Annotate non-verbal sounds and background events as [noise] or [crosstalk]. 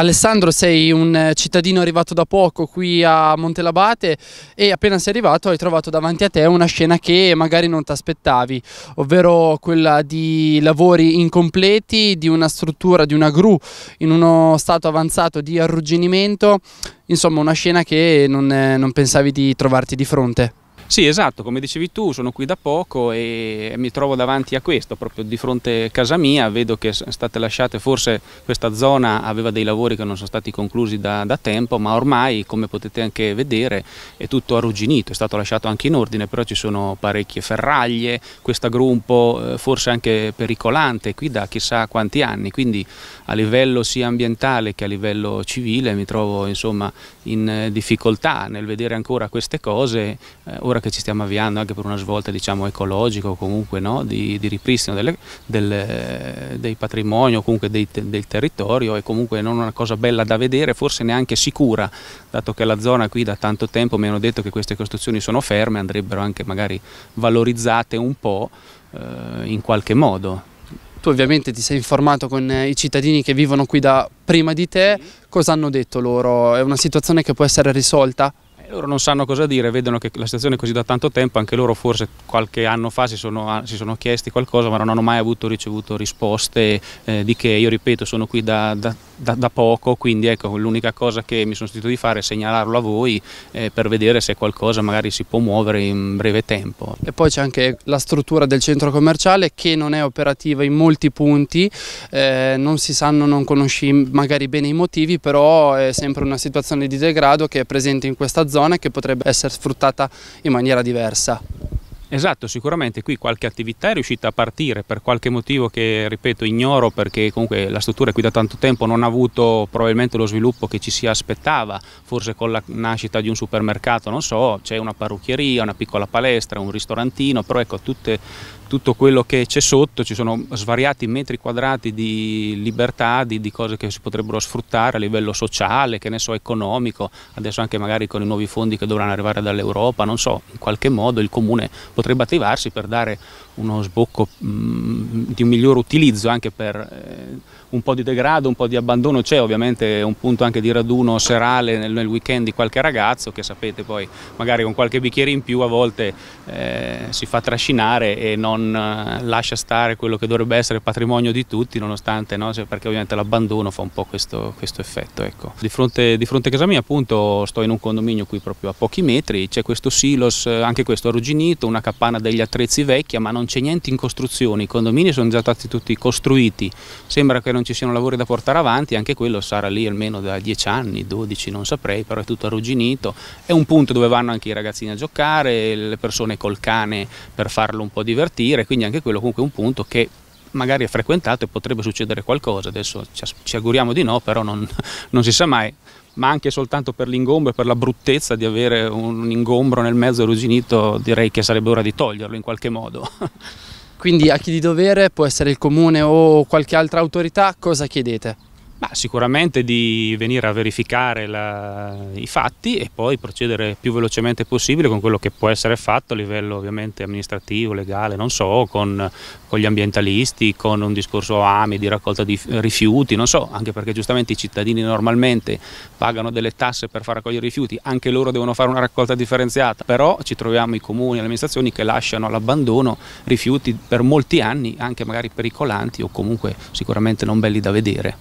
Alessandro sei un eh, cittadino arrivato da poco qui a Montelabate e appena sei arrivato hai trovato davanti a te una scena che magari non ti aspettavi, ovvero quella di lavori incompleti, di una struttura, di una gru in uno stato avanzato di arrugginimento, insomma una scena che non, eh, non pensavi di trovarti di fronte. Sì, esatto, come dicevi tu, sono qui da poco e mi trovo davanti a questo, proprio di fronte a casa mia, vedo che sono state lasciate, forse questa zona aveva dei lavori che non sono stati conclusi da, da tempo, ma ormai, come potete anche vedere, è tutto arrugginito, è stato lasciato anche in ordine, però ci sono parecchie ferraglie, questa gru eh, forse anche pericolante qui da chissà quanti anni, quindi a livello sia ambientale che a livello civile mi trovo insomma in eh, difficoltà nel vedere ancora queste cose, eh, ora ora che ci stiamo avviando anche per una svolta diciamo ecologica o comunque no, di, di, ripristino delle, delle, dei patrimoni o comunque dei, del territorio è comunque non una cosa bella da vedere, forse neanche sicura, dato che la zona qui da tanto tempo mi hanno detto che queste costruzioni sono ferme, andrebbero anche magari valorizzate un po' eh, in qualche modo. Tu ovviamente ti sei informato con eh, i cittadini che vivono qui da prima di te, cosa hanno detto loro? È una situazione che può essere risolta? loro non sanno cosa dire, vedono che la situazione è così da tanto tempo, anche loro forse qualche anno fa si sono, ah, si sono chiesti qualcosa ma non hanno mai avuto ricevuto risposte eh, di che io ripeto sono qui da, da da, da, poco, quindi ecco, l'unica cosa che mi sono sentito di fare è segnalarlo a voi eh, per vedere se qualcosa magari si può muovere in breve tempo. E poi c'è anche la struttura del centro commerciale che non è operativa in molti punti, eh, non si sanno, non conosci magari bene i motivi, però è sempre una situazione di degrado che è presente in questa zona e che potrebbe essere sfruttata in maniera diversa. Esatto, sicuramente qui qualche attività è riuscita a partire per qualche motivo che ripeto ignoro perché comunque la struttura qui da tanto tempo non ha avuto probabilmente lo sviluppo che ci si aspettava, forse con la nascita di un supermercato, non so, c'è una parrucchieria, una piccola palestra, un ristorantino, però ecco tutte, tutto quello che c'è sotto, ci sono svariati metri quadrati di libertà, di, di, cose che si potrebbero sfruttare a livello sociale, che ne so, economico, adesso anche magari con i nuovi fondi che dovranno arrivare dall'Europa, non so, in qualche modo il comune potrebbe attivarsi per dare uno sbocco mh, mm, di un miglior utilizzo anche per eh, un po' di degrado, un po' di abbandono, c'è ovviamente un punto anche di raduno serale nel, nel, weekend di qualche ragazzo che sapete poi magari con qualche bicchiere in più a volte eh, si fa trascinare e non eh, lascia stare quello che dovrebbe essere patrimonio di tutti nonostante, no? cioè, perché ovviamente l'abbandono fa un po' questo, questo effetto. Ecco. Di, fronte, di, fronte, a casa mia appunto sto in un condominio qui proprio a pochi metri, c'è questo silos, eh, anche questo arrugginito, una capanna degli attrezzi vecchia, ma non c'è niente in costruzione, i condomini sono già stati tutti costruiti, sembra che non ci siano lavori da portare avanti, anche quello sarà lì almeno da 10 anni, 12, non saprei, però è tutto arrugginito, è un punto dove vanno anche i ragazzini a giocare, le persone col cane per farlo un po' divertire, quindi anche quello comunque è un punto che magari è frequentato e potrebbe succedere qualcosa, adesso ci auguriamo di no, però non, [laughs] non si sa mai ma anche soltanto per l'ingombro e per la bruttezza di avere un ingombro nel mezzo arrugginito direi che sarebbe ora di toglierlo in qualche modo. [laughs] Quindi a chi di dovere può essere il comune o qualche altra autorità, cosa chiedete? Ma sicuramente di venire a verificare la, i fatti e poi procedere più velocemente possibile con quello che può essere fatto a livello ovviamente amministrativo, legale, non so, con, con gli ambientalisti, con un discorso AMI di raccolta di rifiuti, non so, anche perché giustamente i cittadini normalmente pagano delle tasse per far raccogliere i rifiuti, anche loro devono fare una raccolta differenziata, però ci troviamo i comuni e le amministrazioni che lasciano all'abbandono rifiuti per molti anni, anche magari pericolanti o comunque sicuramente non belli da vedere.